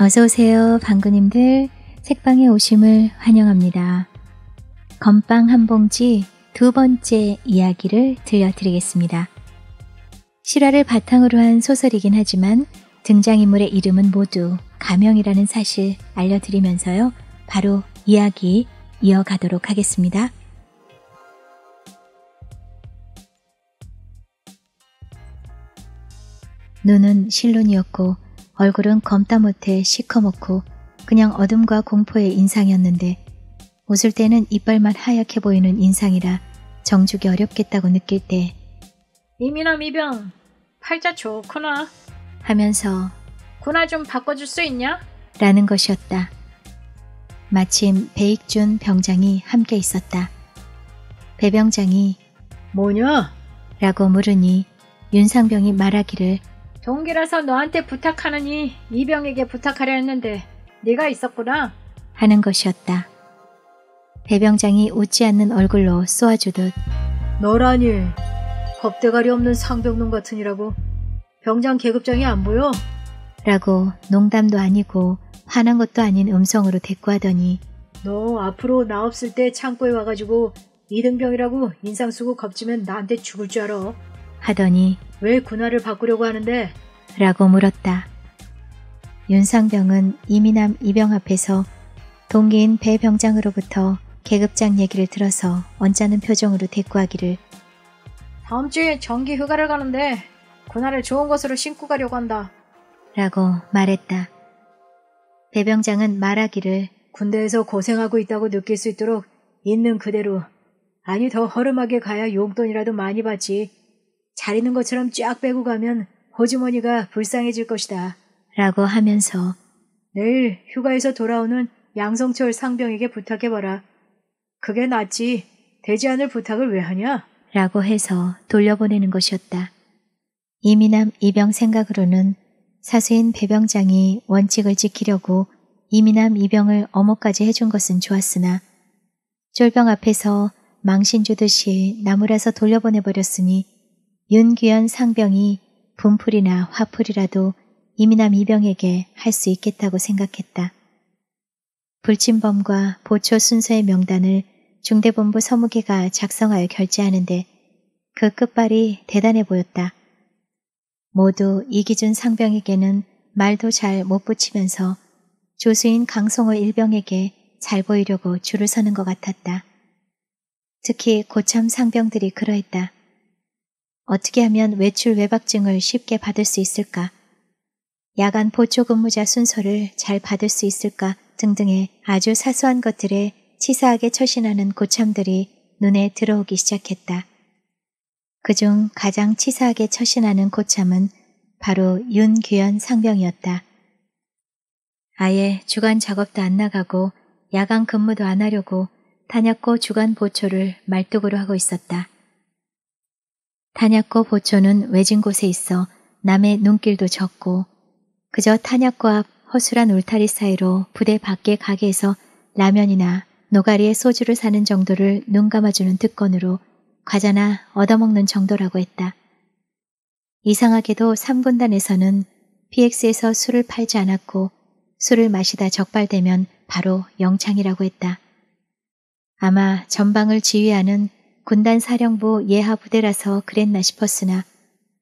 어서오세요, 방구님들. 책방에 오심을 환영합니다. 건빵 한 봉지 두 번째 이야기를 들려드리겠습니다. 실화를 바탕으로 한 소설이긴 하지만 등장인물의 이름은 모두 가명이라는 사실 알려드리면서요. 바로 이야기 이어가도록 하겠습니다. 눈은 실론이었고 얼굴은 검다 못해 시커멓고 그냥 어둠과 공포의 인상이었는데 웃을 때는 이빨만 하얗게 보이는 인상이라 정주기 어렵겠다고 느낄 때 이민아 미병 팔자 좋구나 하면서 구나 좀 바꿔줄 수 있냐? 라는 것이었다. 마침 배익준 병장이 함께 있었다. 배 병장이 뭐냐? 라고 물으니 윤상병이 말하기를 동기라서 너한테 부탁하느니 이병에게 부탁하려 했는데 네가 있었구나 하는 것이었다. 배병장이 웃지 않는 얼굴로 쏘아주듯 너라니 겁대가리 없는 상병놈 같으니라고 병장 계급장이 안 보여? 라고 농담도 아니고 화난 것도 아닌 음성으로 대꾸하더니 너 앞으로 나 없을 때 창고에 와가지고 이등병이라고 인상 쓰고 겁지면 나한테 죽을 줄 알아. 하더니 왜 군화를 바꾸려고 하는데? 라고 물었다. 윤상병은 이미남 이병 앞에서 동기인 배 병장으로부터 계급장 얘기를 들어서 언짢은 표정으로 대꾸하기를 다음 주에 정기 휴가를 가는데 군화를 좋은 것으로 신고 가려고 한다. 라고 말했다. 배병장은 말하기를 군대에서 고생하고 있다고 느낄 수 있도록 있는 그대로 아니 더 허름하게 가야 용돈이라도 많이 받지 잘 있는 것처럼 쫙 빼고 가면 호주머니가 불쌍해질 것이다. 라고 하면서 내일 휴가에서 돌아오는 양성철 상병에게 부탁해봐라. 그게 낫지. 되지 않을 부탁을 왜 하냐? 라고 해서 돌려보내는 것이었다. 이미남 이병 생각으로는 사수인 배병장이 원칙을 지키려고 이미남 이병을 어머까지 해준 것은 좋았으나 쫄병 앞에서 망신 주듯이 나무라서 돌려보내버렸으니 윤규현 상병이 분풀이나 화풀이라도 이민남 이병에게 할 수 있겠다고 생각했다. 불침범과 보초 순서의 명단을 중대본부 서무계가 작성하여 결제하는데 그 끝발이 대단해 보였다. 모두 이기준 상병에게는 말도 잘 못 붙이면서 조수인 강성호 일병에게 잘 보이려고 줄을 서는 것 같았다. 특히 고참 상병들이 그러했다. 어떻게 하면 외출 외박증을 쉽게 받을 수 있을까? 야간 보초 근무자 순서를 잘 받을 수 있을까 등등의 아주 사소한 것들에 치사하게 처신하는 고참들이 눈에 들어오기 시작했다. 그 중 가장 치사하게 처신하는 고참은 바로 윤규현 상병이었다. 아예 주간 작업도 안 나가고 야간 근무도 안 하려고 단약고 주간 보초를 말뚝으로 하고 있었다. 탄약고 보초는 외진 곳에 있어 남의 눈길도 적고 그저 탄약과 허술한 울타리 사이로 부대 밖의 가게에서 라면이나 노가리에 소주를 사는 정도를 눈 감아주는 특권으로 과자나 얻어먹는 정도라고 했다. 이상하게도 3분단에서는 PX에서 술을 팔지 않았고 술을 마시다 적발되면 바로 영창이라고 했다. 아마 전방을 지휘하는 군단 사령부 예하 부대라서 그랬나 싶었으나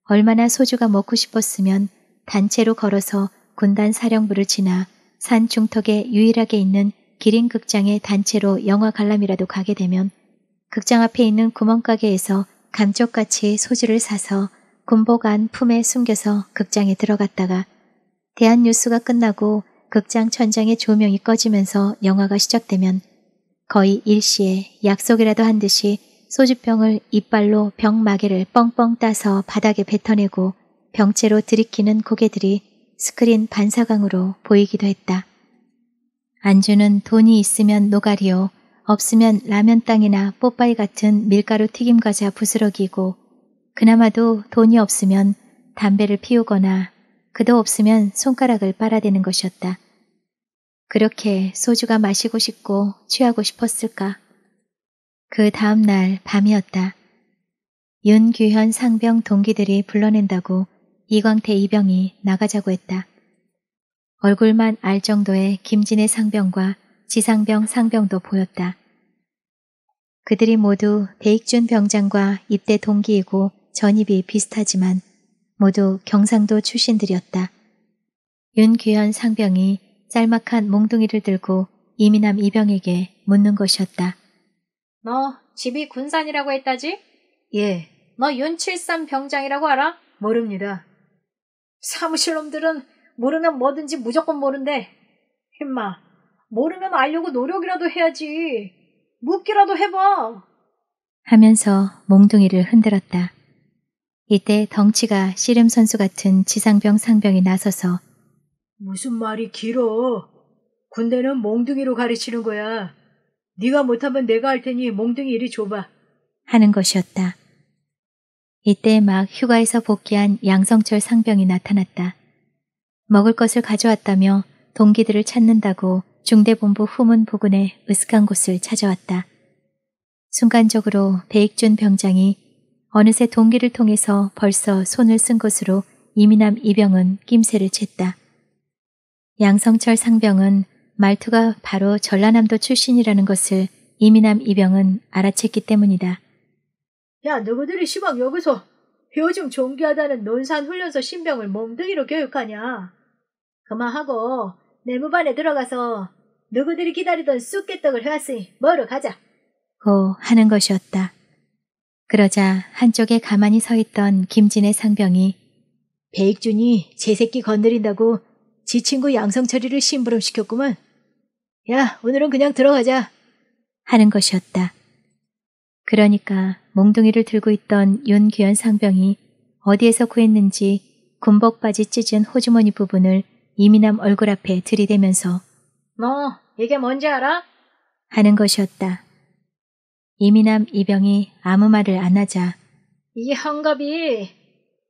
얼마나 소주가 먹고 싶었으면 단체로 걸어서 군단 사령부를 지나 산 중턱에 유일하게 있는 기린 극장에 단체로 영화 관람이라도 가게 되면 극장 앞에 있는 구멍가게에서 감쪽같이 소주를 사서 군복 안 품에 숨겨서 극장에 들어갔다가 대한 뉴스가 끝나고 극장 천장에 조명이 꺼지면서 영화가 시작되면 거의 일시에 약속이라도 한 듯이 소주병을 이빨로 병마개를 뻥뻥 따서 바닥에 뱉어내고 병채로 들이키는 고개들이 스크린 반사광으로 보이기도 했다. 안주는 돈이 있으면 노가리요, 없으면 라면 땅이나 뽀빠이 같은 밀가루 튀김 과자 부스러기고 그나마도 돈이 없으면 담배를 피우거나 그도 없으면 손가락을 빨아대는 것이었다. 그렇게 소주가 마시고 싶고 취하고 싶었을까? 그 다음 날 밤이었다. 윤규현 상병 동기들이 불러낸다고 이광태 이병이 나가자고 했다. 얼굴만 알 정도의 김진의 상병과 지상병 상병도 보였다. 그들이 모두 대익준 병장과 입대 동기이고 전입이 비슷하지만 모두 경상도 출신들이었다. 윤규현 상병이 짤막한 몽둥이를 들고 이민남 이병에게 묻는 것이었다. 너 집이 군산이라고 했다지? 예. 너 윤칠삼 병장이라고 알아? 모릅니다. 사무실 놈들은 모르면 뭐든지 무조건 모른대. 임마, 모르면 알려고 노력이라도 해야지. 묻기라도 해봐. 하면서 몽둥이를 흔들었다. 이때 덩치가 씨름 선수 같은 지상병 상병이 나서서 무슨 말이 길어. 군대는 몽둥이로 가르치는 거야. 네가 못하면 내가 할 테니 몽둥이 이리 줘봐. 하는 것이었다. 이때 막 휴가에서 복귀한 양성철 상병이 나타났다. 먹을 것을 가져왔다며 동기들을 찾는다고 중대본부 후문 부근의 으슥한 곳을 찾아왔다. 순간적으로 배익준 병장이 어느새 동기를 통해서 벌써 손을 쓴 것으로 이민남 이병은 낌새를 챘다. 양성철 상병은 말투가 바로 전라남도 출신이라는 것을 이민남 이병은 알아챘기 때문이다. 야, 너희들이 시방 여기서 요즘 존귀하다는 논산 훈련소 신병을 몸뚱이로 교육하냐? 그만하고 내무반에 들어가서 너희들이 기다리던 쑥개떡을 해왔으니 먹으러 가자. 고 하는 것이었다. 그러자 한쪽에 가만히 서 있던 김진의 상병이 배익준이 제 새끼 건드린다고 지 친구 양성철이를 심부름시켰구먼 야, 오늘은 그냥 들어가자. 하는 것이었다. 그러니까 몽둥이를 들고 있던 윤귀현 상병이 어디에서 구했는지 군복바지 찢은 호주머니 부분을 이민남 얼굴 앞에 들이대면서 너 이게 뭔지 알아? 하는 것이었다. 이민남 이병이 아무 말을 안 하자 이 헝겊이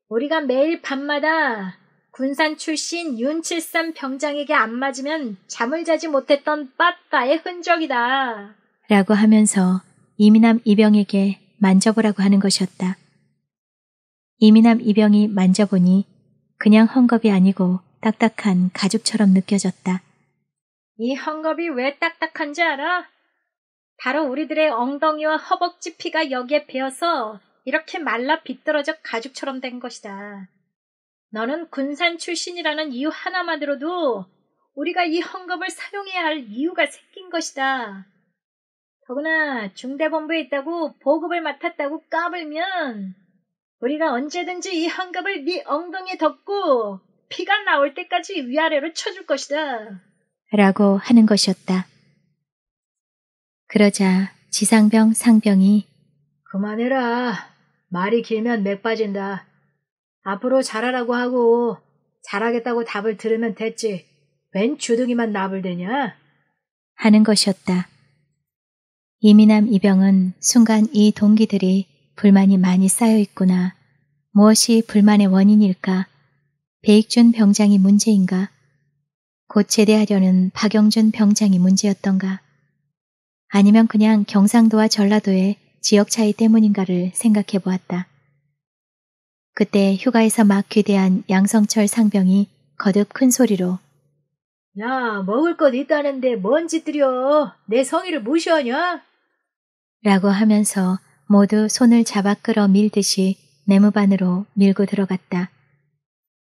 우리가 매일 밤마다 군산 출신 윤칠삼 병장에게 안 맞으면 잠을 자지 못했던 빠따의 흔적이다. 라고 하면서 이민남 이병에게 만져보라고 하는 것이었다. 이민남 이병이 만져보니 그냥 헝겊이 아니고 딱딱한 가죽처럼 느껴졌다. 이 헝겊이 왜 딱딱한지 알아? 바로 우리들의 엉덩이와 허벅지 피가 여기에 베어서 이렇게 말라 비뚤어져 가죽처럼 된 것이다. 너는 군산 출신이라는 이유 하나만으로도 우리가 이 헌금을 사용해야 할 이유가 생긴 것이다. 더구나 중대본부에 있다고 보급을 맡았다고 까불면 우리가 언제든지 이 헌금을 네 엉덩이에 덮고 피가 나올 때까지 위아래로 쳐줄 것이다. 라고 하는 것이었다. 그러자 지상병 상병이 그만해라. 말이 길면 맥 빠진다. 앞으로 잘하라고 하고 잘하겠다고 답을 들으면 됐지. 웬 주둥이만 나불대냐? 하는 것이었다. 이민남 이병은 순간 이 동기들이 불만이 많이 쌓여 있구나. 무엇이 불만의 원인일까? 배익준 병장이 문제인가? 곧 제대하려는 박영준 병장이 문제였던가? 아니면 그냥 경상도와 전라도의 지역 차이 때문인가를 생각해 보았다. 그때 휴가에서 막 귀대한 양성철 상병이 거듭 큰 소리로 야 먹을 것 있다는데 뭔 짓들여 내 성의를 무시하냐? 라고 하면서 모두 손을 잡아 끌어 밀듯이 내무반으로 밀고 들어갔다.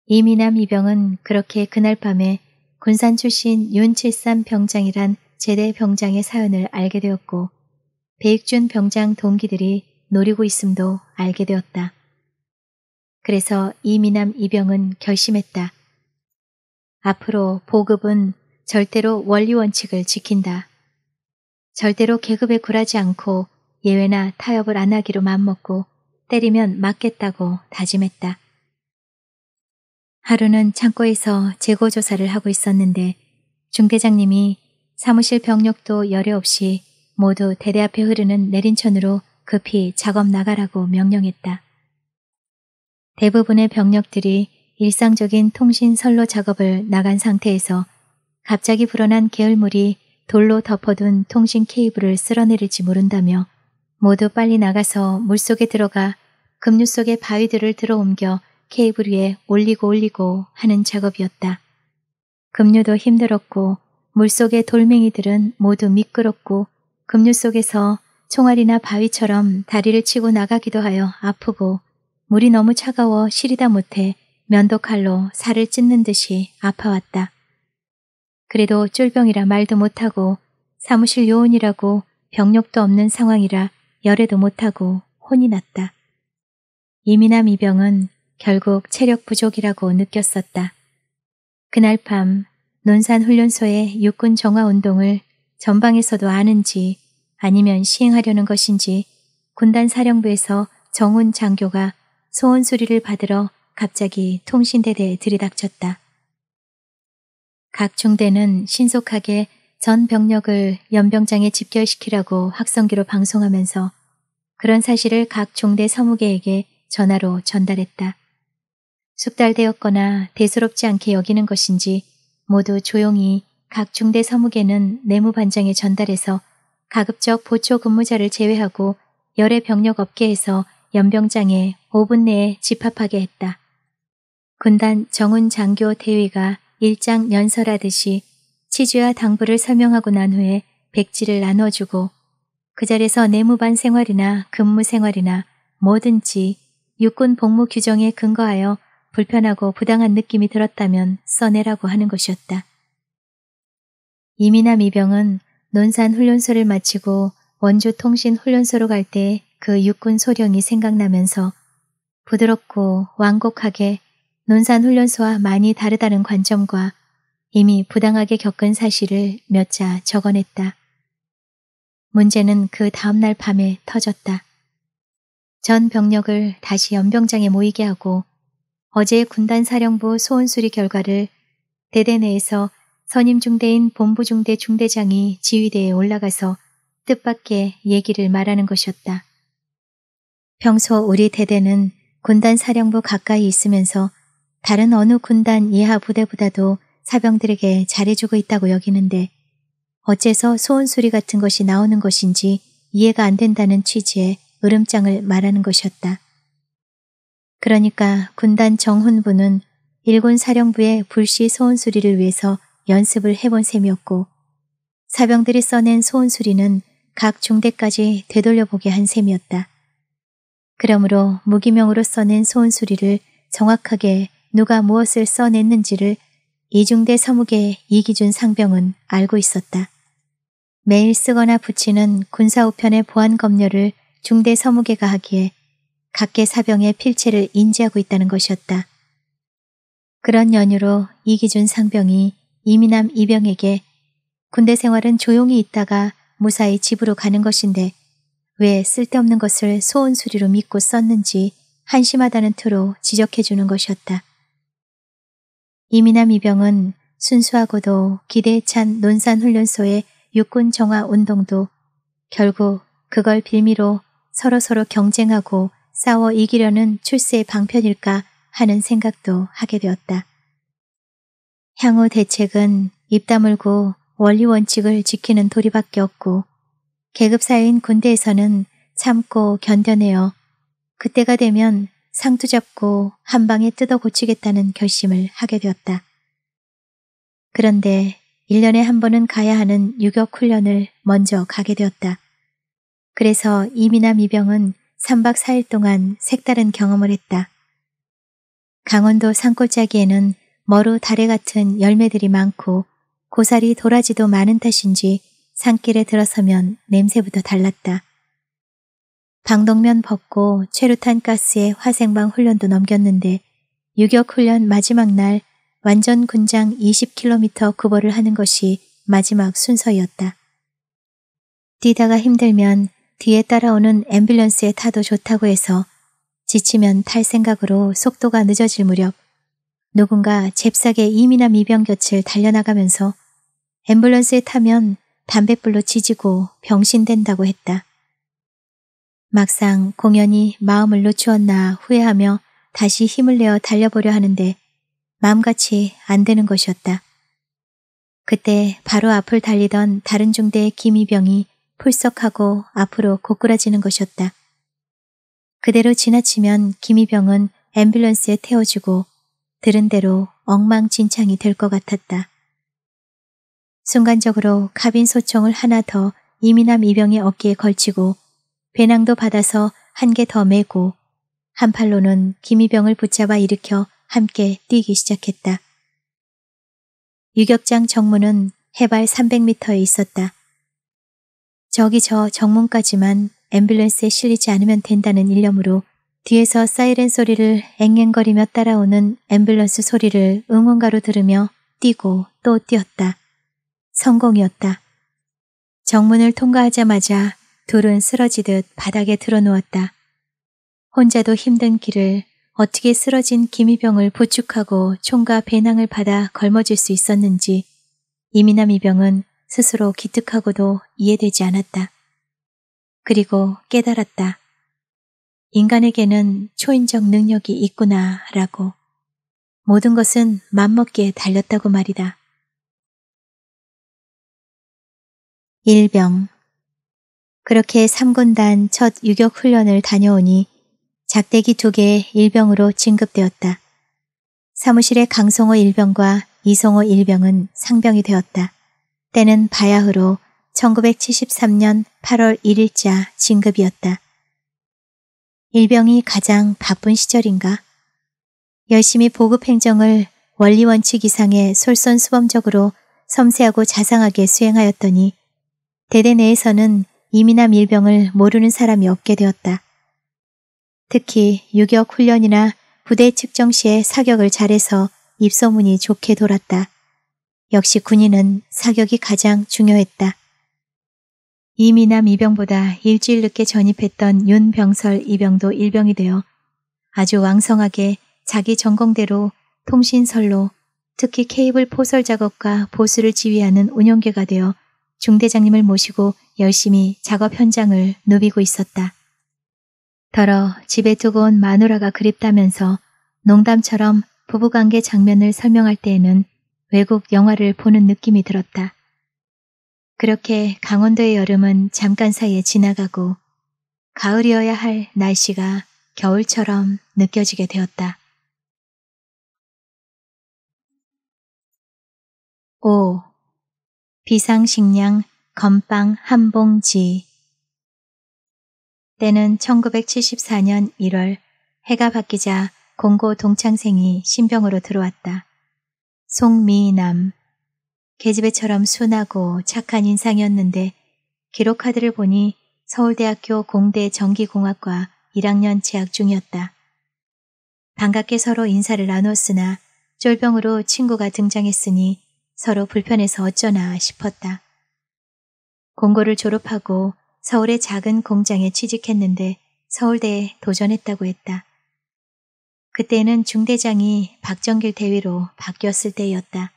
이미남 이병은 그렇게 그날 밤에 군산 출신 윤칠삼 병장이란 제대 병장의 사연을 알게 되었고 백준 병장 동기들이 노리고 있음도 알게 되었다. 그래서 이미남 이병은 결심했다. 앞으로 보급은 절대로 원리원칙을 지킨다. 절대로 계급에 굴하지 않고 예외나 타협을 안 하기로 마음먹고 때리면 맞겠다고 다짐했다. 하루는 창고에서 재고 조사를 하고 있었는데 중대장님이 사무실 병력도 열애 없이 모두 대대 앞에 흐르는 내린천으로 급히 작업 나가라고 명령했다. 대부분의 병력들이 일상적인 통신 선로 작업을 나간 상태에서 갑자기 불어난 계열물이 돌로 덮어둔 통신 케이블을 쓸어내릴지 모른다며 모두 빨리 나가서 물속에 들어가 급류 속에 바위들을 들어옮겨 케이블 위에 올리고 올리고 하는 작업이었다. 급류도 힘들었고 물속의 돌멩이들은 모두 미끄럽고 급류 속에서 총알이나 바위처럼 다리를 치고 나가기도 하여 아프고 물이 너무 차가워 시리다 못해 면도칼로 살을 찢는 듯이 아파왔다. 그래도 쫄병이라 말도 못하고 사무실 요원이라고 병력도 없는 상황이라 열애도 못하고 혼이 났다. 이민남 이병은 결국 체력 부족이라고 느꼈었다. 그날 밤 논산 훈련소의 육군 정화 운동을 전방에서도 아는지 아니면 시행하려는 것인지 군단 사령부에서 정훈 장교가 소원 수리를 받으러 갑자기 통신대대에 들이닥쳤다. 각 중대는 신속하게 전 병력을 연병장에 집결시키라고 확성기로 방송하면서 그런 사실을 각 중대 서무계에게 전화로 전달했다. 숙달되었거나 대수롭지 않게 여기는 것인지 모두 조용히 각 중대 서무계는 내무반장에 전달해서 가급적 보초 근무자를 제외하고 열의 병력 업계에서 연병장에 5분 내에 집합하게 했다. 군단 정훈 장교 대위가 일장 연설하듯이 치주와 당부를 설명하고 난 후에 백지를 나눠주고 그 자리에서 내무반 생활이나 근무 생활이나 뭐든지 육군 복무 규정에 근거하여 불편하고 부당한 느낌이 들었다면 써내라고 하는 것이었다. 이민남 이병은 논산 훈련소를 마치고 원주 통신 훈련소로 갈 때 그 육군 소령이 생각나면서 부드럽고 완곡하게 논산훈련소와 많이 다르다는 관점과 이미 부당하게 겪은 사실을 몇 자 적어냈다. 문제는 그 다음날 밤에 터졌다. 전 병력을 다시 연병장에 모이게 하고 어제 군단 사령부 소원 수리 결과를 대대 내에서 선임 중대인 본부 중대 중대장이 지휘대에 올라가서 뜻밖의 얘기를 말하는 것이었다. 평소 우리 대대는 군단 사령부 가까이 있으면서 다른 어느 군단 이하 부대보다도 사병들에게 잘해주고 있다고 여기는데 어째서 소원 수리 같은 것이 나오는 것인지 이해가 안 된다는 취지의 으름장을 말하는 것이었다. 그러니까 군단 정훈부는 일군 사령부의 불시 소원 수리를 위해서 연습을 해본 셈이었고 사병들이 써낸 소원 수리는각 중대까지 되돌려보게 한 셈이었다. 그러므로 무기명으로 써낸 소원수리를 정확하게 누가 무엇을 써냈는지를 이중대 서무계 이기준 상병은 알고 있었다. 매일 쓰거나 붙이는 군사우편의 보안검열을 중대 서무계가 하기에 각계 사병의 필체를 인지하고 있다는 것이었다. 그런 연유로 이기준 상병이 이민남 이병에게 군대 생활은 조용히 있다가 무사히 집으로 가는 것인데 왜 쓸데없는 것을 소원수리로 믿고 썼는지 한심하다는 투로 지적해주는 것이었다. 이민남 이병은 순수하고도 기대에 찬 논산훈련소의 육군 정화 운동도 결국 그걸 빌미로 서로서로 경쟁하고 싸워 이기려는 출세의 방편일까 하는 생각도 하게 되었다. 향후 대책은 입 다물고 원리 원칙을 지키는 도리밖에 없고 계급사인 군대에서는 참고 견뎌내어 그때가 되면 상투 잡고 한 방에 뜯어 고치겠다는 결심을 하게 되었다. 그런데 1년에 한 번은 가야 하는 유격 훈련을 먼저 가게 되었다. 그래서 이미남 이병은 3박 4일 동안 색다른 경험을 했다. 강원도 산골짜기에는 머루 다래 같은 열매들이 많고 고사리 도라지도 많은 탓인지 산길에 들어서면 냄새부터 달랐다. 방독면 벗고 최루탄 가스에 화생방 훈련도 넘겼는데 유격 훈련 마지막 날 완전 군장 20km 구보를 하는 것이 마지막 순서였다. 뛰다가 힘들면 뒤에 따라오는 앰뷸런스에 타도 좋다고 해서 지치면 탈 생각으로 속도가 늦어질 무렵 누군가 잽싸게 이미나 미병 곁을 달려나가면서 앰뷸런스에 타면 담뱃불로 지지고 병신된다고 했다. 막상 공연이 마음을 놓치었나 후회하며 다시 힘을 내어 달려보려 하는데 마음같이 안 되는 것이었다. 그때 바로 앞을 달리던 다른 중대의 김희병이 풀썩하고 앞으로 고꾸라지는 것이었다. 그대로 지나치면 김희병은 앰뷸런스에 태워지고 들은 대로 엉망진창이 될 것 같았다. 순간적으로 카빈 소총을 하나 더이민함 이병의 어깨에 걸치고 배낭도 받아서 한 개 더 메고 한 팔로는 김이병을 붙잡아 일으켜 함께 뛰기 시작했다. 유격장 정문은 해발 300m에 있었다. 저기 저 정문까지만 앰뷸런스에 실리지 않으면 된다는 일념으로 뒤에서 사이렌 소리를 앵앵거리며 따라오는 앰뷸런스 소리를 응원가로 들으며 뛰고 또 뛰었다. 성공이었다. 정문을 통과하자마자 둘은 쓰러지듯 바닥에 드러누웠다. 혼자도 힘든 길을 어떻게 쓰러진 김희병을 부축하고 총과 배낭을 받아 걸머질 수 있었는지 이민남 이병은 스스로 기특하고도 이해되지 않았다. 그리고 깨달았다. 인간에게는 초인적 능력이 있구나라고. 모든 것은 맘먹기에 달렸다고 말이다. 일병. 그렇게 3군단첫 유격 훈련을 다녀오니 작대기 두 개의 일병으로 진급되었다. 사무실의 강성호 일병과 이성호 일병은 상병이 되었다. 때는 바야흐로 1973년 8월 1일자 진급이었다. 일병이 가장 바쁜 시절인가? 열심히 보급 행정을 원리원칙 이상의 솔선수범적으로 섬세하고 자상하게 수행하였더니 대대 내에서는 이미나 밀병을 모르는 사람이 없게 되었다. 특히 유격 훈련이나 부대 측정 시에 사격을 잘해서 입소문이 좋게 돌았다. 역시 군인은 사격이 가장 중요했다. 이미남 이병보다 일주일 늦게 전입했던 윤병설 이병도 일병이 되어 아주 왕성하게 자기 전공대로 통신설로 특히 케이블 포설 작업과 보수를 지휘하는 운영계가 되어 중대장님을 모시고 열심히 작업 현장을 누비고 있었다. 더러 집에 두고 온 마누라가 그립다면서 농담처럼 부부관계 장면을 설명할 때에는 외국 영화를 보는 느낌이 들었다. 그렇게 강원도의 여름은 잠깐 사이에 지나가고 가을이어야 할 날씨가 겨울처럼 느껴지게 되었다. 5. 비상식량 건빵 한 봉지 때는 1974년 1월 해가 바뀌자 공고 동창생이 신병으로 들어왔다. 송미남 계집애처럼 순하고 착한 인상이었는데 기록카드를 보니 서울대학교 공대 전기공학과 1학년 재학 중이었다. 반갑게 서로 인사를 나눴으나 쫄병으로 친구가 등장했으니 서로 불편해서 어쩌나 싶었다. 공고를 졸업하고 서울의 작은 공장에 취직했는데 서울대에 도전했다고 했다. 그때는 중대장이 박정길 대위로 바뀌었을 때였다.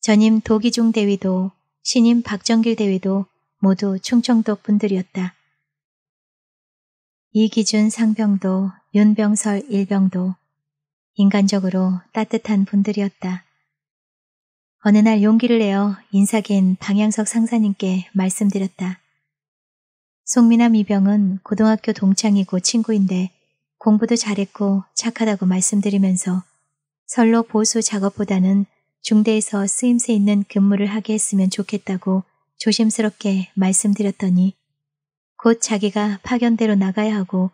전임 도기중 대위도 신임 박정길 대위도 모두 충청도 분들이었다. 이기준 상병도, 윤병설 일병도 인간적으로 따뜻한 분들이었다. 어느 날 용기를 내어 인사긴 방향석 상사님께 말씀드렸다. 송미남 이병은 고등학교 동창이고 친구인데 공부도 잘했고 착하다고 말씀드리면서 설로 보수 작업보다는 중대에서 쓰임새 있는 근무를 하게 했으면 좋겠다고 조심스럽게 말씀드렸더니 곧 자기가 파견대로 나가야 하고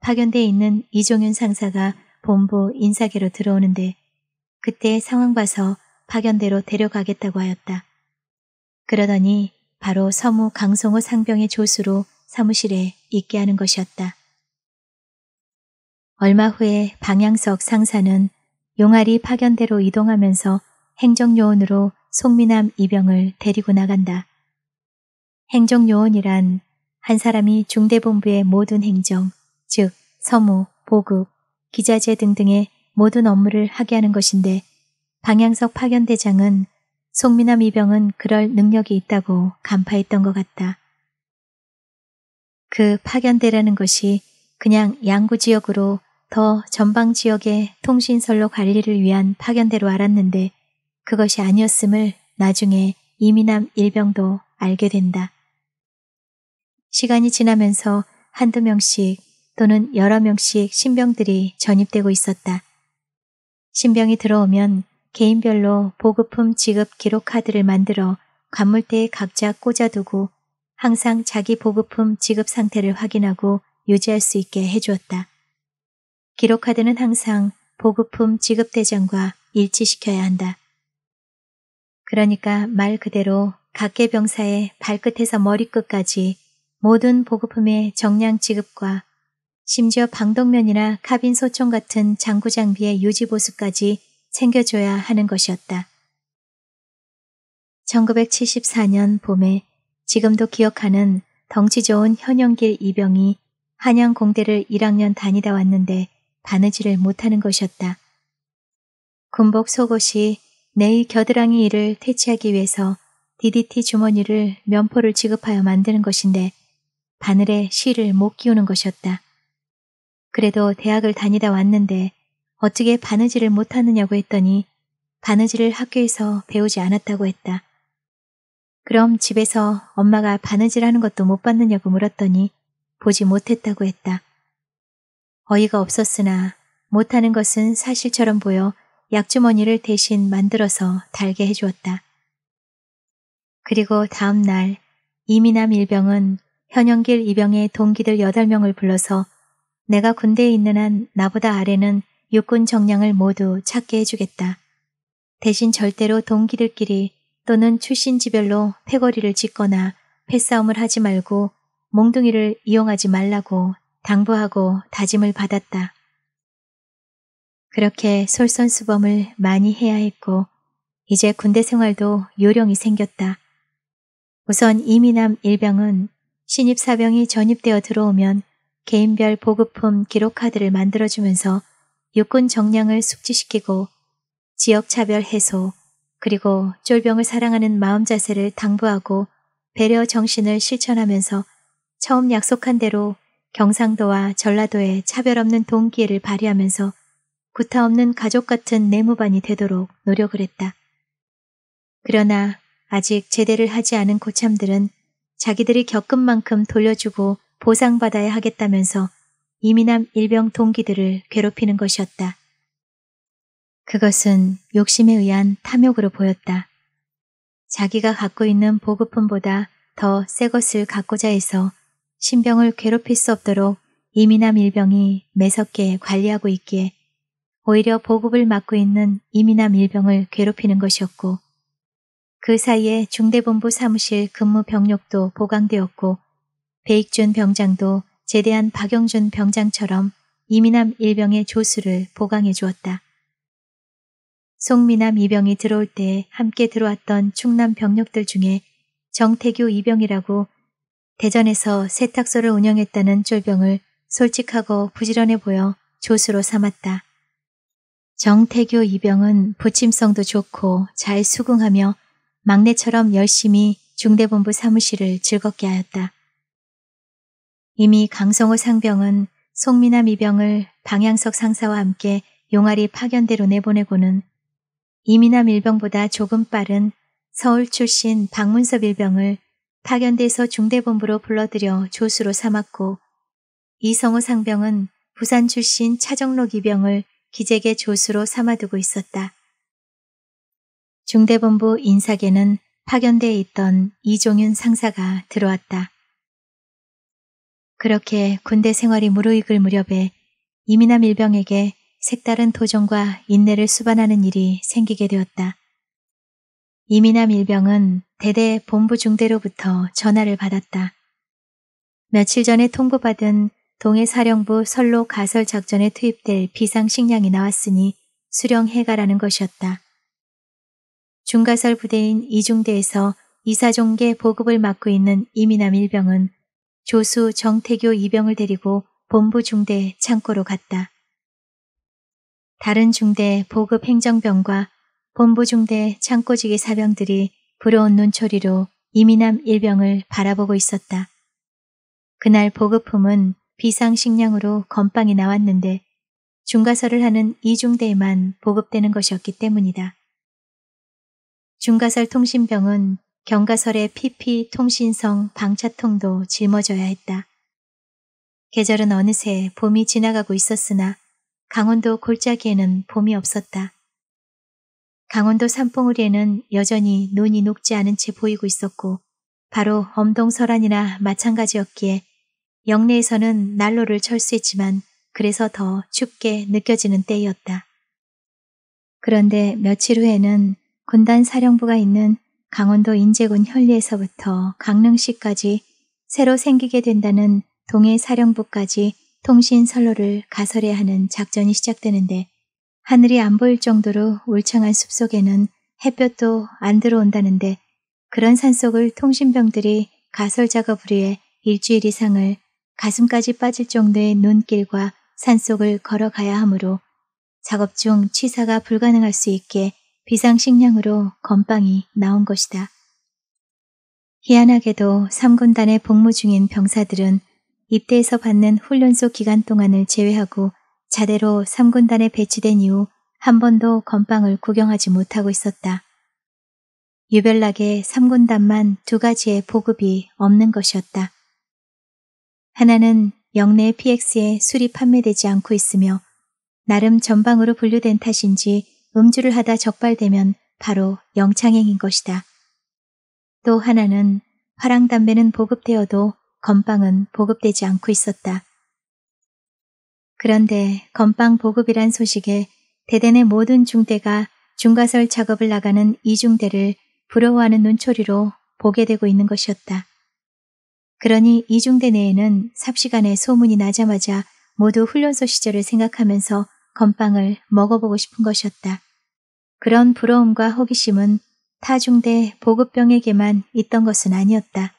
파견대에 있는 이종윤 상사가 본부 인사계로 들어오는데 그때 상황 봐서 파견대로 데려가겠다고 하였다. 그러더니 바로 서무 강성호 상병의 조수로 사무실에 있게 하는 것이었다. 얼마 후에 방향석 상사는 용아리 파견대로 이동하면서 행정요원으로 송미남 이병을 데리고 나간다. 행정요원이란 한 사람이 중대본부의 모든 행정, 즉 서무, 보급, 기자재 등등의 모든 업무를 하게 하는 것인데 방향석 파견대장은 송미남 이병은 그럴 능력이 있다고 간파했던 것 같다. 그 파견대라는 것이 그냥 양구 지역으로 더 전방 지역의 통신설로 관리를 위한 파견대로 알았는데 그것이 아니었음을 나중에 이민남 일병도 알게 된다. 시간이 지나면서 한두 명씩 또는 여러 명씩 신병들이 전입되고 있었다. 신병이 들어오면 개인별로 보급품 지급 기록 카드를 만들어 관물대에 각자 꽂아두고 항상 자기 보급품 지급 상태를 확인하고 유지할 수 있게 해주었다. 기록 카드는 항상 보급품 지급 대장과 일치시켜야 한다. 그러니까 말 그대로 각계 병사의 발끝에서 머리끝까지 모든 보급품의 정량 지급과 심지어 방독면이나 카빈 소총 같은 장구 장비의 유지 보수까지 챙겨줘야 하는 것이었다. 1974년 봄에 지금도 기억하는 덩치 좋은 현영길 이병이 한양공대를 1학년 다니다 왔는데 바느질을 못하는 것이었다. 군복 속옷이 내의 겨드랑이 일을 퇴치하기 위해서 DDT 주머니를 면포를 지급하여 만드는 것인데 바늘에 실을 못 끼우는 것이었다. 그래도 대학을 다니다 왔는데 어떻게 바느질을 못하느냐고 했더니 바느질을 학교에서 배우지 않았다고 했다. 그럼 집에서 엄마가 바느질 하는 것도 못 봤느냐고 물었더니 보지 못했다고 했다. 어이가 없었으나 못하는 것은 사실처럼 보여 약주머니를 대신 만들어서 달게 해주었다. 그리고 다음 날 이미남 일병은 현영길 이병의 동기들 8명을 불러서 내가 군대에 있는 한 나보다 아래는 육군 정량을 모두 찾게 해주겠다. 대신 절대로 동기들끼리 또는 출신지별로 패거리를 짓거나 패싸움을 하지 말고 몽둥이를 이용하지 말라고 당부하고 다짐을 받았다. 그렇게 솔선수범을 많이 해야 했고 이제 군대 생활도 요령이 생겼다. 우선 이민남 일병은 신입사병이 전입되어 들어오면 개인별 보급품 기록카드를 만들어주면서 육군 정량을 숙지시키고 지역차별 해소 그리고 쫄병을 사랑하는 마음 자세를 당부하고 배려 정신을 실천하면서 처음 약속한 대로 경상도와 전라도에 차별 없는 동기를 발휘하면서 구타 없는 가족 같은 내무반이 되도록 노력을 했다. 그러나 아직 제대를 하지 않은 고참들은 자기들이 겪은 만큼 돌려주고 보상받아야 하겠다면서 이민남 일병 동기들을 괴롭히는 것이었다. 그것은 욕심에 의한 탐욕으로 보였다. 자기가 갖고 있는 보급품보다 더 새 것을 갖고자 해서 신병을 괴롭힐 수 없도록 이민남 일병이 매섭게 관리하고 있기에 오히려 보급을 맡고 있는 이민남 일병을 괴롭히는 것이었고 그 사이에 중대본부 사무실 근무 병력도 보강되었고 배익준 병장도 제대한 박영준 병장처럼 이민남 일병의 조수를 보강해 주었다. 송미남 이병이 들어올 때 함께 들어왔던 충남 병력들 중에 정태규 이병이라고 대전에서 세탁소를 운영했다는 쫄병을 솔직하고 부지런해 보여 조수로 삼았다. 정태규 이병은 부침성도 좋고 잘 수긍하며 막내처럼 열심히 중대본부 사무실을 즐겁게 하였다. 이미 강성호 상병은 송미남 미병을 방향석 상사와 함께 용아리 파견대로 내보내고는 이민남 일병보다 조금 빠른 서울 출신 박문섭 일병을 파견돼서 중대본부로 불러들여 조수로 삼았고 이성호 상병은 부산 출신 차정록 이병을 기재계 조수로 삼아두고 있었다. 중대본부 인사계는 파견돼 있던 이종윤 상사가 들어왔다. 그렇게 군대 생활이 무르익을 무렵에 이민함 일병에게 색다른 도전과 인내를 수반하는 일이 생기게 되었다. 이민함 일병은 대대 본부 중대로부터 전화를 받았다. 며칠 전에 통보받은 동해사령부 선로 가설 작전에 투입될 비상식량이 나왔으니 수령해가라는 것이었다. 중가설 부대인 이중대에서 이사종계 보급을 맡고 있는 이민함 일병은 조수 정태교 이병을 데리고 본부 중대 창고로 갔다. 다른 중대 보급 행정병과 본부 중대 창고지기 사병들이 부러운 눈초리로 이민함 일병을 바라보고 있었다. 그날 보급품은 비상식량으로 건빵이 나왔는데 중가설을 하는 이중대에만 보급되는 것이었기 때문이다. 중가설 통신병은 경가설의 PP 통신성 방차통도 짊어져야 했다. 계절은 어느새 봄이 지나가고 있었으나 강원도 골짜기에는 봄이 없었다. 강원도 산봉우리에는 여전히 눈이 녹지 않은 채 보이고 있었고 바로 엄동설안이나 마찬가지였기에 영내에서는 난로를 철수했지만 그래서 더 춥게 느껴지는 때였다. 그런데 며칠 후에는 군단 사령부가 있는 강원도 인제군 현리에서부터 강릉시까지 새로 생기게 된다는 동해사령부까지 통신 선로를 가설해 하는 작전이 시작되는데 하늘이 안 보일 정도로 울창한 숲속에는 햇볕도 안 들어온다는데 그런 산속을 통신병들이 가설 작업을 위해 일주일 이상을 가슴까지 빠질 정도의 눈길과 산속을 걸어가야 하므로 작업 중 취사가 불가능할 수 있게 비상식량으로 건빵이 나온 것이다. 희한하게도 3군단에 복무 중인 병사들은 입대에서 받는 훈련소 기간 동안을 제외하고 자대로 3군단에 배치된 이후 한 번도 건빵을 구경하지 못하고 있었다. 유별나게 3군단만 두 가지의 보급이 없는 것이었다. 하나는 영내 PX에 술이 판매되지 않고 있으며 나름 전방으로 분류된 탓인지 음주를 하다 적발되면 바로 영창행인 것이다. 또 하나는 화랑 담배는 보급되어도 건빵은 보급되지 않고 있었다. 그런데 건빵 보급이란 소식에 대대의 모든 중대가 중과설 작업을 나가는 이중대를 부러워하는 눈초리로 보게 되고 있는 것이었다. 그러니 이중대 내에는 삽시간에 소문이 나자마자 모두 훈련소 시절을 생각하면서 건빵을 먹어보고 싶은 것이었다. 그런 부러움과 호기심은 타중대 보급병에게만 있던 것은 아니었다.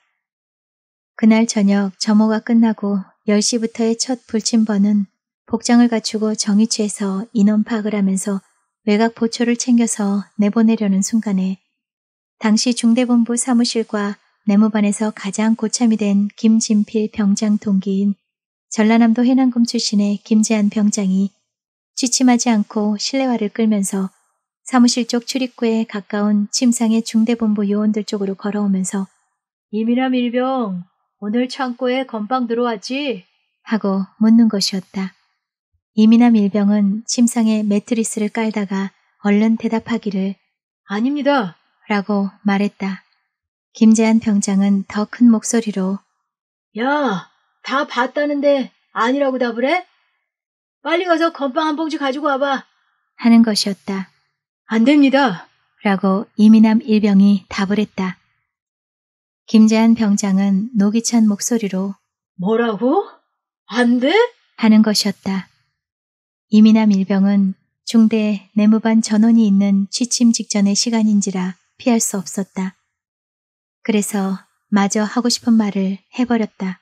그날 저녁 점호가 끝나고 10시부터의 첫 불침번은 복장을 갖추고 정의치에서 인원 파악을 하면서 외곽 보초를 챙겨서 내보내려는 순간에 당시 중대본부 사무실과 내무반에서 가장 고참이 된 김진필 병장 동기인 전라남도 해남군 출신의 김재한 병장이 취침하지 않고 실내화를 끌면서 사무실 쪽 출입구에 가까운 침상의 중대본부 요원들 쪽으로 걸어오면서 이민함 일병, 오늘 창고에 건방 들어왔지? 하고 묻는 것이었다. 이민함 일병은 침상에 매트리스를 깔다가 얼른 대답하기를 아닙니다. 라고 말했다. 김재한 병장은 더 큰 목소리로 야, 다 봤다는데 아니라고 답을 해? 빨리 가서 건빵 한 봉지 가지고 와봐. 하는 것이었다. 안 됩니다. 라고 이민남 일병이 답을 했다. 김재한 병장은 노기찬 목소리로 뭐라고? 안 돼? 하는 것이었다. 이민남 일병은 중대 내무반 전원이 있는 취침 직전의 시간인지라 피할 수 없었다. 그래서 마저 하고 싶은 말을 해버렸다.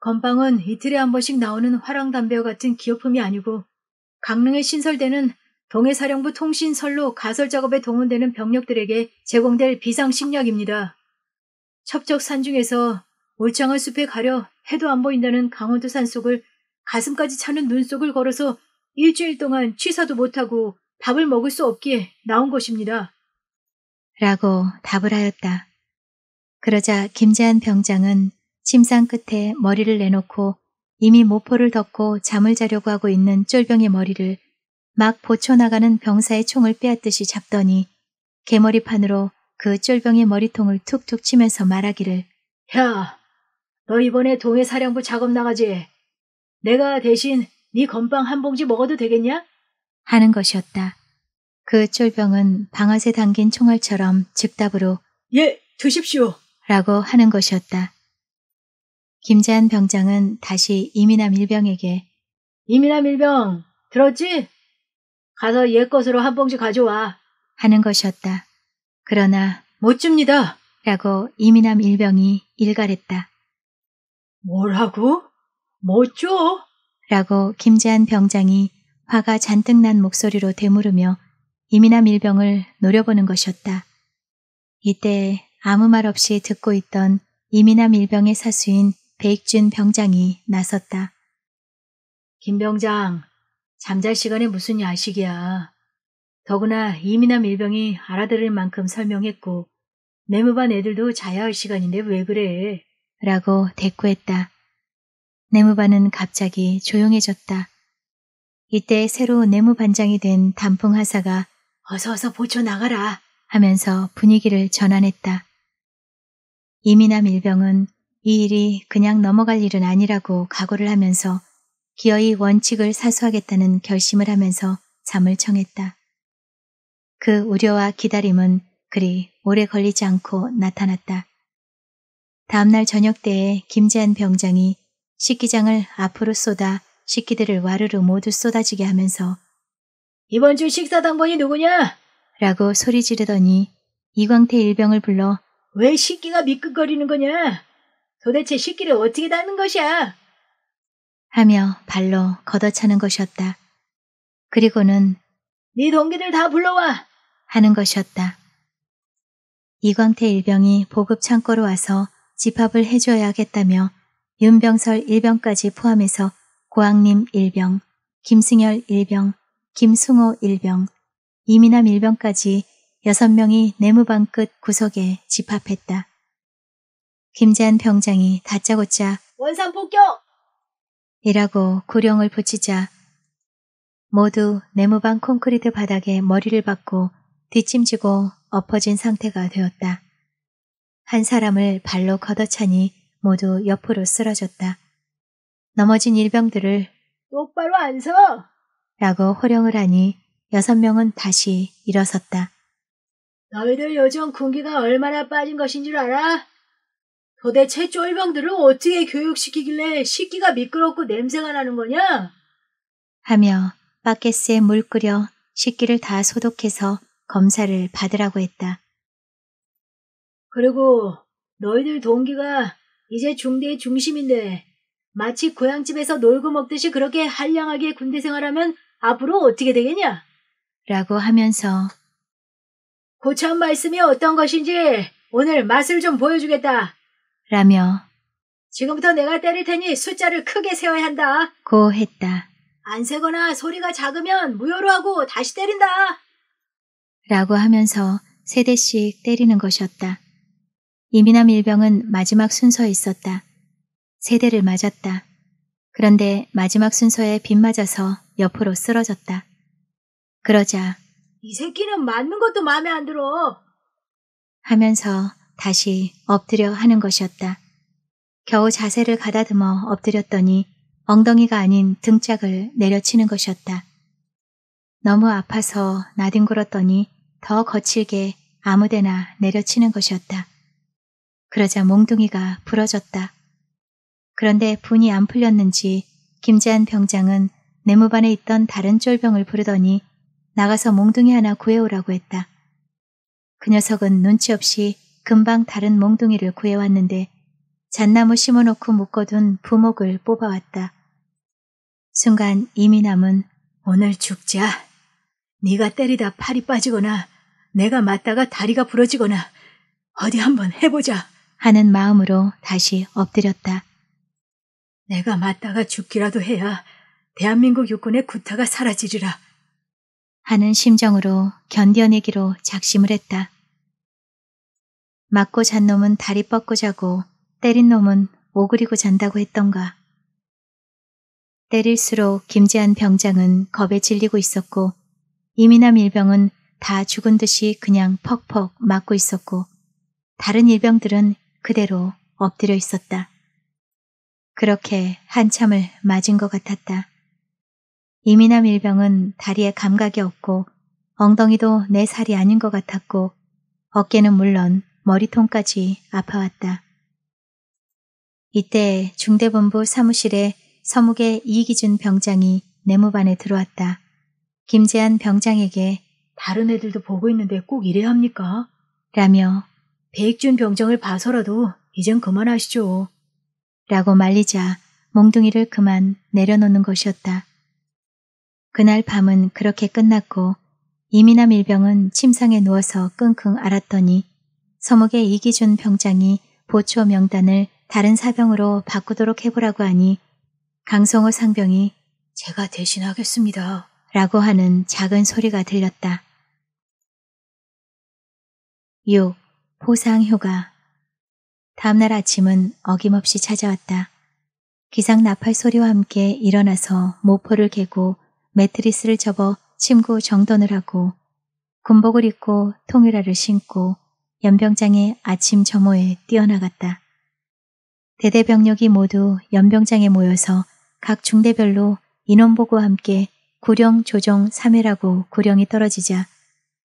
건빵은 이틀에 한 번씩 나오는 화랑담배와 같은 기업품이 아니고 강릉에 신설되는 동해사령부 통신설로 가설 작업에 동원되는 병력들에게 제공될 비상식량입니다. 첩적 산중에서 울창한 숲에 가려 해도 안 보인다는 강원도 산속을 가슴까지 차는 눈속을 걸어서 일주일 동안 취사도 못하고 밥을 먹을 수 없기에 나온 것입니다. 라고 답을 하였다. 그러자 김재한 병장은 침상 끝에 머리를 내놓고 이미 모포를 덮고 잠을 자려고 하고 있는 쫄병의 머리를 막 보초나가는 병사의 총을 빼앗듯이 잡더니 개머리판으로 그 쫄병의 머리통을 툭툭 치면서 말하기를 야, 너 이번에 동해사령부 작업 나가지? 내가 대신 네 건빵 한 봉지 먹어도 되겠냐? 하는 것이었다. 그 쫄병은 방아쇠 당긴 총알처럼 즉답으로 예, 드십시오. 라고 하는 것이었다. 김재한 병장은 다시 이민함일병에게이민함일병 들었지? 가서 옛 것으로 한 봉지 가져와 하는 것이었다. 그러나 못 줍니다. 라고 이민함 일병이 일갈했다. 뭐라고? 못 줘? 라고 김재한 병장이 화가 잔뜩 난 목소리로 되물으며 이민함 일병을 노려보는 것이었다. 이때 아무 말 없이 듣고 있던 이민함 일병의 사수인 백준 병장이 나섰다. 김 병장, 잠잘 시간에 무슨 야식이야. 더구나 이민함 일병이 알아들을 만큼 설명했고 내무반 애들도 자야 할 시간인데 왜 그래? 라고 대꾸했다. 내무반은 갑자기 조용해졌다. 이때 새로 내무반장이 된 단풍 하사가 어서 어서 보초 나가라 하면서 분위기를 전환했다. 이민함 일병은 이 일이 그냥 넘어갈 일은 아니라고 각오를 하면서 기어이 원칙을 사수하겠다는 결심을 하면서 잠을 청했다. 그 우려와 기다림은 그리 오래 걸리지 않고 나타났다. 다음날 저녁 때에 김재한 병장이 식기장을 앞으로 쏟아 식기들을 와르르 모두 쏟아지게 하면서 이번 주 식사 당번이 누구냐? 라고 소리 지르더니 이광태 일병을 불러 왜 식기가 미끈거리는 거냐? 도대체 식기를 어떻게 닦는 것이야? 하며 발로 걷어차는 것이었다. 그리고는 네 동기들 다 불러와 하는 것이었다. 이광태 일병이 보급 창고로 와서 집합을 해줘야겠다며 윤병설 일병까지 포함해서 고학림 일병, 김승열 일병, 김승호 일병, 이민남 일병까지 여섯 명이 내무방 끝 구석에 집합했다. 김재한 병장이 다짜고짜 원상 폭격! 이라고 구령을 붙이자 모두 네모방 콘크리트 바닥에 머리를 박고 뒤침지고 엎어진 상태가 되었다. 한 사람을 발로 걷어차니 모두 옆으로 쓰러졌다. 넘어진 일병들을 똑바로 안 서! 라고 호령을 하니 여섯 명은 다시 일어섰다. 너희들 요즘 군기가 얼마나 빠진 것인 줄 알아? 도대체 쫄병들을 어떻게 교육시키길래 식기가 미끄럽고 냄새가 나는 거냐? 하며 바켓스에 물 끓여 식기를 다 소독해서 검사를 받으라고 했다. 그리고 너희들 동기가 이제 중대의 중심인데 마치 고향집에서 놀고 먹듯이 그렇게 한량하게 군대 생활하면 앞으로 어떻게 되겠냐? 라고 하면서 고참 말씀이 어떤 것인지 오늘 맛을 좀 보여주겠다. 라며 지금부터 내가 때릴 테니 숫자를 크게 세워야 한다. 고 했다. 안 세거나 소리가 작으면 무효로 하고 다시 때린다. 라고 하면서 세 대씩 때리는 것이었다. 이민남 일병은 마지막 순서에 있었다. 세 대를 맞았다. 그런데 마지막 순서에 빗맞아서 옆으로 쓰러졌다. 그러자 이 새끼는 맞는 것도 마음에 안 들어. 하면서 다시 엎드려 하는 것이었다. 겨우 자세를 가다듬어 엎드렸더니 엉덩이가 아닌 등짝을 내려치는 것이었다. 너무 아파서 나뒹굴었더니 더 거칠게 아무데나 내려치는 것이었다. 그러자 몽둥이가 부러졌다. 그런데 분이 안 풀렸는지 김재한 병장은 내무반에 있던 다른 쫄병을 부르더니 나가서 몽둥이 하나 구해오라고 했다. 그 녀석은 눈치 없이 금방 다른 몽둥이를 구해왔는데 잣나무 심어놓고 묶어둔 부목을 뽑아왔다. 순간 이미남은 오늘 죽자. 네가 때리다 팔이 빠지거나 내가 맞다가 다리가 부러지거나 어디 한번 해보자 하는 마음으로 다시 엎드렸다. 내가 맞다가 죽기라도 해야 대한민국 육군의 구타가 사라지리라 하는 심정으로 견뎌내기로 작심을 했다. 맞고 잔 놈은 다리 뻗고 자고 때린 놈은 오그리고 잔다고 했던가. 때릴수록 김재한 병장은 겁에 질리고 있었고 이민남 일병은 다 죽은 듯이 그냥 퍽퍽 맞고 있었고 다른 일병들은 그대로 엎드려 있었다. 그렇게 한참을 맞은 것 같았다. 이민남 일병은 다리에 감각이 없고 엉덩이도 내 네 살이 아닌 것 같았고 어깨는 물론 머리통까지 아파왔다. 이때 중대본부 사무실에 서무계 이기준 병장이 내무반에 들어왔다. 김재한 병장에게 다른 애들도 보고 있는데 꼭 이래야 합니까? 라며 백준 병장을 봐서라도 이젠 그만하시죠. 라고 말리자 몽둥이를 그만 내려놓는 것이었다. 그날 밤은 그렇게 끝났고 이민아 일병은 침상에 누워서 끙끙 앓았더니 서목의 이기준 병장이 보초 명단을 다른 사병으로 바꾸도록 해보라고 하니 강성호 상병이 제가 대신하겠습니다. 라고 하는 작은 소리가 들렸다. 6. 포상효가 다음날 아침은 어김없이 찾아왔다. 기상 나팔 소리와 함께 일어나서 모포를 개고 매트리스를 접어 침구 정돈을 하고 군복을 입고 통일화를 신고 연병장의 아침 점호에 뛰어나갔다. 대대병력이 모두 연병장에 모여서 각 중대별로 인원보고와 함께 구령 조정 3회라고 구령이 떨어지자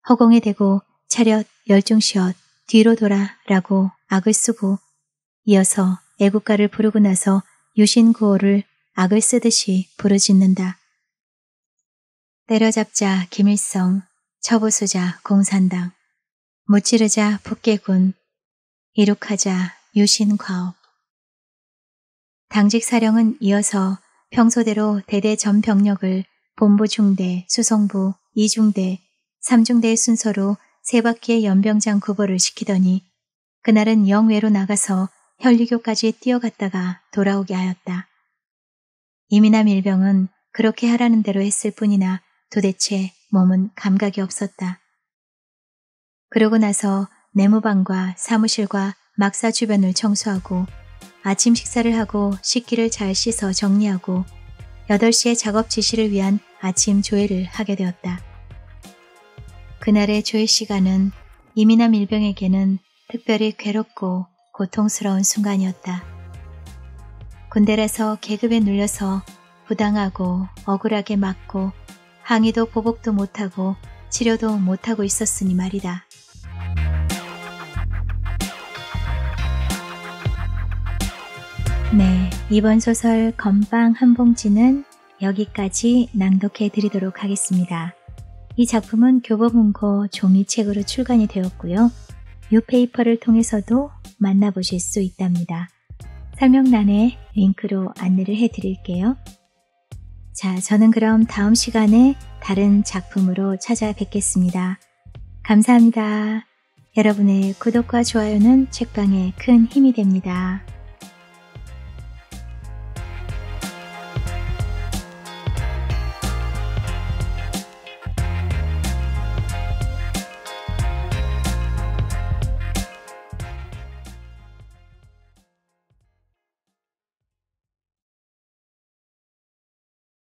허공에 대고 차렷 열중시엇 뒤로 돌아라고 악을 쓰고 이어서 애국가를 부르고 나서 유신구호를 악을 쓰듯이 부르짖는다. 때려잡자 김일성, 처부수자 공산당 무찌르자 북계군, 이룩하자 유신과업. 당직 사령은 이어서 평소대로 대대 전병력을 본부 중대, 수송부, 이중대, 삼중대의 순서로 세 바퀴의 연병장 구보를 시키더니 그날은 영외로 나가서 현리교까지 뛰어갔다가 돌아오게 하였다. 이민남 일병은 그렇게 하라는 대로 했을 뿐이나 도대체 몸은 감각이 없었다. 그러고 나서 내무방과 사무실과 막사 주변을 청소하고 아침 식사를 하고 식기를 잘 씻어 정리하고 8시에 작업 지시를 위한 아침 조회를 하게 되었다. 그날의 조회 시간은 이민아 밀병에게는 특별히 괴롭고 고통스러운 순간이었다. 군대라서 계급에 눌려서 부당하고 억울하게 맞고 항의도 보복도 못하고 치료도 못하고 있었으니 말이다. 네, 이번 소설 건빵 한 봉지는 여기까지 낭독해 드리도록 하겠습니다. 이 작품은 교보문고 종이책으로 출간이 되었고요. 뉴페이퍼를 통해서도 만나보실 수 있답니다. 설명란에 링크로 안내를 해 드릴게요. 자, 저는 그럼 다음 시간에 다른 작품으로 찾아뵙겠습니다. 감사합니다. 여러분의 구독과 좋아요는 책방에 큰 힘이 됩니다.